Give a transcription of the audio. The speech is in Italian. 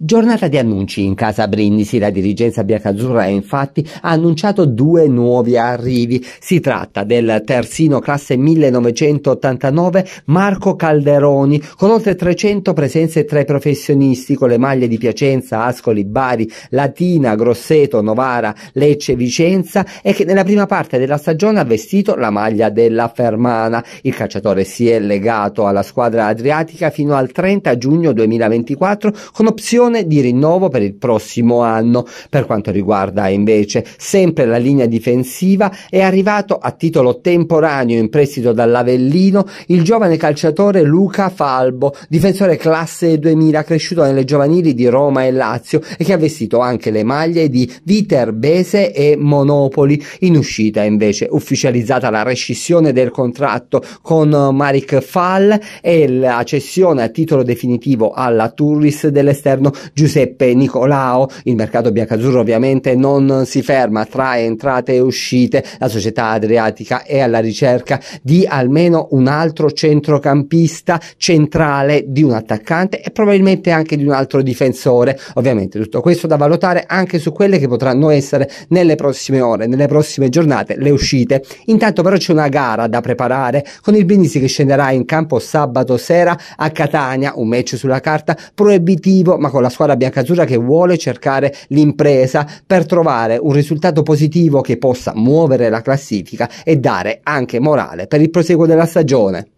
Giornata di annunci in casa Brindisi, la dirigenza biancazzurra infatti ha annunciato due nuovi arrivi. Si tratta del terzino classe 1989 Marco Calderoni, con oltre 300 presenze tra i professionisti, con le maglie di Piacenza, Ascoli, Bari, Latina, Grosseto, Novara, Lecce, Vicenza e che nella prima parte della stagione ha vestito la maglia della Fermana. Il calciatore si è legato alla squadra adriatica fino al 30 giugno 2024 con opzioni opzione di rinnovo per il prossimo anno. Per quanto riguarda invece sempre la linea difensiva, è arrivato a titolo temporaneo in prestito dall'Avellino il giovane calciatore Luca Falbo, difensore classe 2000 cresciuto nelle giovanili di Roma e Lazio e che ha vestito anche le maglie di Viterbese e Monopoli. In uscita invece ufficializzata la rescissione del contratto con Marik Fall e la cessione a titolo definitivo alla Turris dell'esterno Giuseppe Nicolao. Il mercato biancazzurro ovviamente non si ferma tra entrate e uscite. La società adriatica è alla ricerca di almeno un altro centrocampista centrale, di un attaccante e probabilmente anche di un altro difensore. Ovviamente tutto questo da valutare anche su quelle che potranno essere nelle prossime ore, nelle prossime giornate, le uscite. Intanto però c'è una gara da preparare con il Benisi che scenderà in campo sabato sera a Catania, un match sulla carta proibitivo ma con la una squadra biancazzurra che vuole cercare l'impresa per trovare un risultato positivo che possa muovere la classifica e dare anche morale per il proseguo della stagione.